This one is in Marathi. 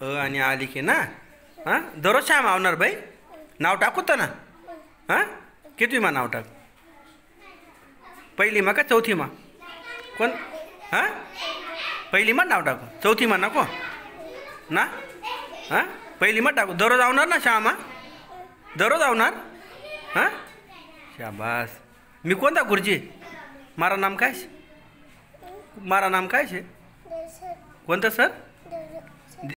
अ आणि आली की ना हां दररोज शाम आवणार बाई नाव टाकू तर ना हां किती मा नाव टाक पहिली मा का चौथी मा कोण हां पहिली मग नाव टाकू चौथी मा नको ना हां पहिली मग टाकू दररोज आवणार ना श्यामा दररोज आवणार हां शाबास मी कोणता गुरुजी मारा नाम काय मारा नाम काय शे कोणतं सर